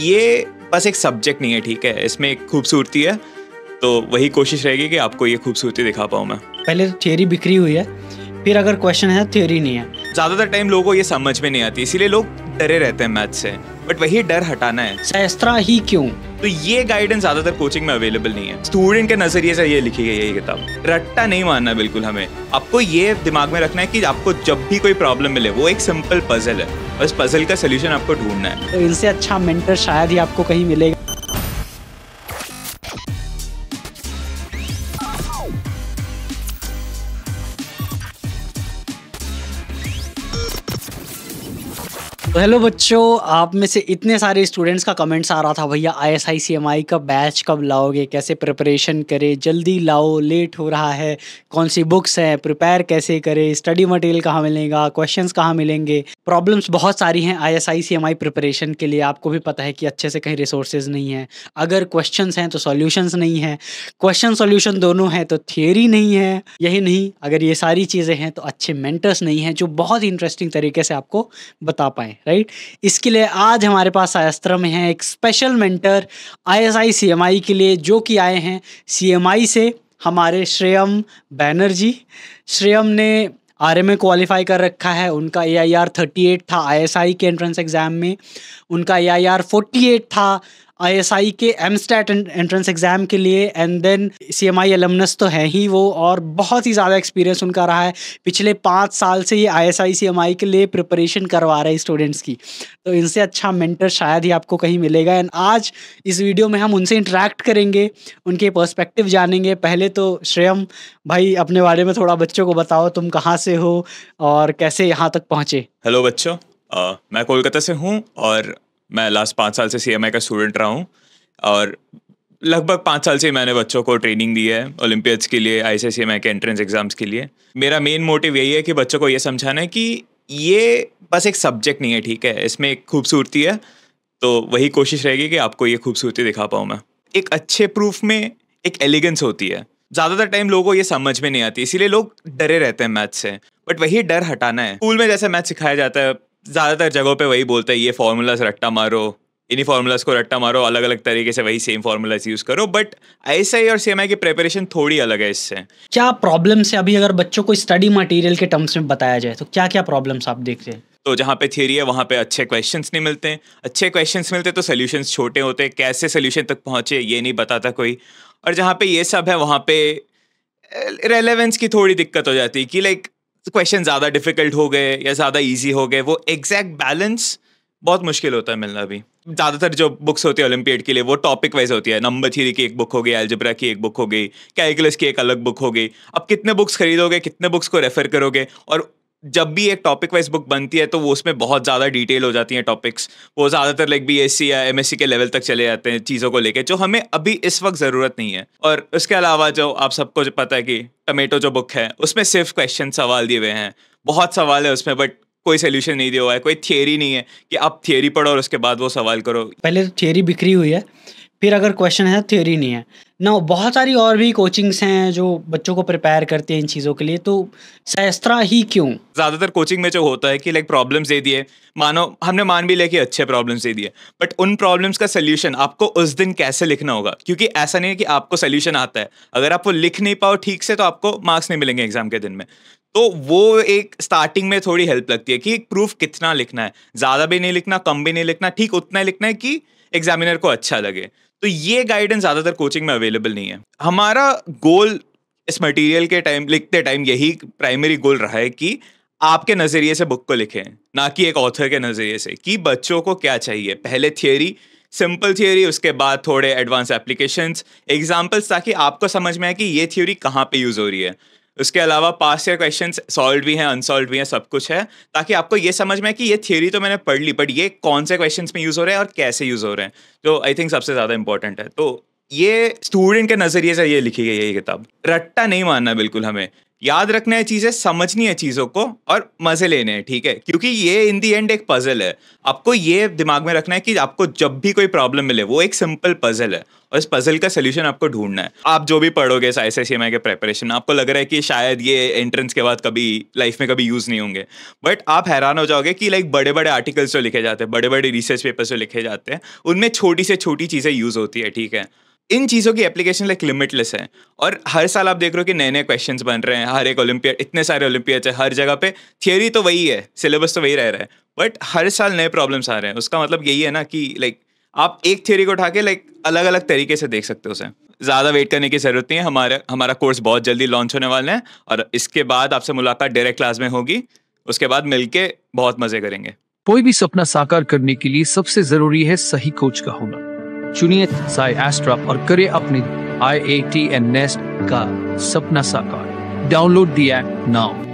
ये बस एक सब्जेक्ट नहीं है ठीक है इसमें एक खूबसूरती है तो वही कोशिश रहेगी कि आपको ये खूबसूरती दिखा पाऊँ मैं पहले थियोरी तो बिखरी हुई है फिर अगर क्वेश्चन है थ्योरी तो नहीं है ज़्यादातर टाइम लोगों को ये समझ में नहीं आती इसीलिए लोग डरे रहते हैं मैथ से बट वही डर हटाना है शास्त्रा अच्छा, ही क्यों तो ये गाइडेंस ज्यादातर कोचिंग में अवेलेबल नहीं है स्टूडेंट के नजरिए से ये लिखी गई है ये किताब रट्टा नहीं मानना बिल्कुल हमें आपको ये दिमाग में रखना है कि आपको जब भी कोई प्रॉब्लम मिले वो एक सिंपल पजल है बस पजल का सोल्यूशन आपको ढूंढना है तो इनसे अच्छा मेंटर शायद ही आपको कहीं मिलेगा तो हेलो बच्चों आप में से इतने सारे स्टूडेंट्स का कमेंट्स आ रहा था भैया आई एस आई सी एम आई का बैच कब लाओगे कैसे प्रिपरेशन करें जल्दी लाओ लेट हो रहा है कौन सी बुक्स हैं प्रिपेयर कैसे करें स्टडी मटेरियल कहाँ मिलेगा क्वेश्चंस कहाँ मिलेंगे प्रॉब्लम्स बहुत सारी हैं I S I C M I preparation के लिए आपको भी पता है कि अच्छे से कहीं रिसोर्सेज नहीं है अगर क्वेश्चन हैं तो सोल्यूशन नहीं है क्वेश्चन सोल्यूशन दोनों हैं तो थियोरी नहीं है यही नहीं अगर ये सारी चीज़ें हैं तो अच्छे मेंटर्स नहीं हैं जो बहुत ही इंटरेस्टिंग तरीके से आपको बता पाएँ राइट इसके लिए आज हमारे पास आयस्त्र में है एक स्पेशल मेंटर आईएसआई सीएमआई के लिए जो कि आए हैं सीएमआई से हमारे श्रेयम बैनर्जी श्रेयम ने आर एम ए क्वालिफाई कर रखा है उनका A I R thirty eight था आई एस आई के एंट्रेंस एग्ज़ाम में उनका A I R forty eight था आईएसआई के एमस्टेट एंट्रेंस एग्जाम के लिए एंड देन सीएमआई एलमनस तो है ही वो और बहुत ही ज़्यादा एक्सपीरियंस उनका रहा है पिछले पाँच साल से ये आईएसआई सीएमआई के लिए प्रिपरेशन करवा रहे स्टूडेंट्स की तो इनसे अच्छा मेंटर शायद ही आपको कहीं मिलेगा एंड आज इस वीडियो में हम उनसे इंटरेक्ट करेंगे उनके पर्स्पेक्टिव जानेंगे पहले तो श्रेयम भाई अपने बारे में थोड़ा बच्चों को बताओ तुम कहाँ से हो और कैसे यहाँ तक पहुँचे हेलो बच्चों Uh, मैं कोलकाता से हूँ और मैं लास्ट पाँच साल से सी एम आई का स्टूडेंट रहा हूँ और लगभग पाँच साल से मैंने बच्चों को ट्रेनिंग दी है ओलम्पियड्स के लिए आई सी सी एम आई के एंट्रेंस एग्जाम्स के लिए मेरा मेन मोटिव यही है कि बच्चों को ये समझाना है कि ये बस एक सब्जेक्ट नहीं है ठीक है इसमें एक खूबसूरती है तो वही कोशिश रहेगी कि आपको ये खूबसूरती दिखा पाऊँ मैं एक अच्छे प्रूफ में एक एलिगेंस होती है ज़्यादातर टाइम लोगों को ये समझ में नहीं आती इसीलिए लोग डरे रहते हैं मैथ से बट वही डर हटाना है स्कूल में जैसे मैथ सिखाया जाता है ज़्यादातर जगहों पे वही बोलते हैं ये फार्मूलाज रट्टा मारो इन्हीं फार्मूलाज को रट्टा मारो अलग अलग तरीके से वही सेम फार्मूलाज यूज़ करो बट आई और सी की प्रिपरेशन थोड़ी अलग है इससे क्या प्रॉब्लम्स है अभी अगर बच्चों को स्टडी मटेरियल के टर्म्स में बताया जाए तो क्या क्या प्रॉब्लम्स आप देखते हैं तो जहाँ पे थियरी है वहाँ पे अच्छे क्वेश्चंस नहीं मिलते हैं अच्छे क्वेश्चंस मिलते तो सोल्यूशंस छोटे होते कैसे सोल्यूशन तक पहुँचे ये नहीं बताता कोई और जहाँ पे ये सब है वहाँ पे रेलेवेंस eh, की थोड़ी दिक्कत हो जाती है कि लाइक क्वेश्चन ज्यादा डिफिकल्ट हो गए या ज्यादा ईजी हो गए वो एग्जैक्ट बैलेंस बहुत मुश्किल होता है मिलना भी ज़्यादातर जो बुक्स होती है ओलंपियड के लिए वो टॉपिक वाइज होती है नंबर थ्योरी की एक बुक हो गई एल्जब्रा की एक बुक हो गई कैलकुलस की एक अलग बुक हो गई अब कितने बुक्स खरीदोगे कितने बुक्स को रेफर करोगे और जब भी एक टॉपिक वाइज बुक बनती है तो वो उसमें बहुत ज़्यादा डिटेल हो जाती हैं टॉपिक्स वो ज़्यादातर लाइक बी एस या एम के लेवल तक चले जाते हैं चीज़ों को लेके जो हमें अभी इस वक्त ज़रूरत नहीं है और उसके अलावा जो आप सबको जो पता है कि टमेटो जो बुक है उसमें सिर्फ क्वेश्चन सवाल दिए हुए हैं बहुत सवाल है उसमें बट कोई सोल्यूशन नहीं दिया हुआ है कोई थियोरी नहीं है कि आप थियोरी पढ़ो और उसके बाद वो सवाल करो पहले तो थियोरी बिखरी हुई है फिर अगर क्वेश्चन है थ्योरी नहीं है ना बहुत सारी और भी कोचिंग्स हैं जो बच्चों को प्रिपेयर करती हैं इन चीज़ों के लिए तो सहस्त्रा ही क्यों ज़्यादातर कोचिंग में जो होता है कि लाइक प्रॉब्लम्स दे दिए मानो हमने मान भी लिया कि अच्छे प्रॉब्लम्स दे दिए बट उन प्रॉब्लम्स का सोल्यूशन आपको उस दिन कैसे लिखना होगा क्योंकि ऐसा नहीं है कि आपको सोल्यूशन आता है अगर आप वो लिख नहीं पाओ ठीक से तो आपको मार्क्स नहीं मिलेंगे एग्जाम के दिन में तो वो एक स्टार्टिंग में थोड़ी हेल्प लगती है कि प्रूफ कितना लिखना है ज़्यादा भी नहीं लिखना कम भी नहीं लिखना ठीक उतना लिखना है कि एग्जामिनर को अच्छा लगे तो ये गाइडेंस ज़्यादातर कोचिंग में अवेलेबल नहीं है हमारा गोल इस मटेरियल के टाइम लिखते टाइम यही प्राइमरी गोल रहा है कि आपके नज़रिए से बुक को लिखें ना कि एक ऑथर के नज़रिए से कि बच्चों को क्या चाहिए पहले थियोरी सिंपल थियोरी उसके बाद थोड़े एडवांस एप्लीकेशंस एग्जांपल्स ताकि आपको समझ में आए कि ये थ्योरी कहाँ पे यूज़ हो रही है उसके अलावा पास ईयर क्वेश्चन सॉल्व भी हैं अनसॉल्व भी हैं सब कुछ है ताकि आपको ये समझ में कि ये थ्योरी तो मैंने पढ़ ली बट ये कौन से क्वेश्चन में यूज़ हो रहे हैं और कैसे यूज़ हो रहे हैं जो आई थिंक सबसे ज़्यादा इंपॉर्टेंट है तो ये स्टूडेंट के नज़रिए से ये लिखी गई है ये किताब रट्टा नहीं मानना बिल्कुल हमें याद रखना है चीज़ें समझनी है चीज़ों को और मज़े लेने हैं ठीक है क्योंकि ये इन दी एंड एक पज़ल है आपको ये दिमाग में रखना है कि आपको जब भी कोई प्रॉब्लम मिले वो एक सिंपल पज़ल है और इस पज़ल का सोल्यूशन आपको ढूंढना है आप जो भी पढ़ोगे आई सी एम आई के प्रेपरेशन आपको लग रहा है कि शायद ये एंट्रेंस के बाद कभी लाइफ में कभी यूज़ नहीं होंगे बट आप हैरान हो जाओगे कि लाइक बड़े बड़े आर्टिकल्स जो लिखे जाते हैं बड़े बड़े रिसर्च पेपर्स जो लिखे जाते हैं उनमें छोटी से छोटी चीज़ें यूज़ होती है ठीक है इन चीज़ों की एप्लीकेशन लाइक लिमिटलेस है और हर साल आप देख रहे हो कि नए नए क्वेश्चन बन रहे हैं हर एक ओलंपियड इतने सारे ओलंपियड है हर जगह पे थियोरी तो वही है सिलेबस तो वही रह रहा है बट हर साल नए प्रॉब्लम्स आ रहे हैं उसका मतलब यही है ना कि लाइक आप एक थियोरी को उठा के लाइक अलग अलग तरीके से देख सकते हो उसे ज़्यादा वेट करने की ज़रूरत नहीं है हमारा हमारा कोर्स बहुत जल्दी लॉन्च होने वाला है और इसके बाद आपसे मुलाकात डायरेक्ट क्लास में होगी उसके बाद मिलके बहुत मज़े करेंगे कोई भी सपना साकार करने के लिए सबसे ज़रूरी है सही कोच का होना चुनिए साई एस्ट्रा और करिए अपने I A T and NEST का सपना साकार डाउनलोड दिया नाउ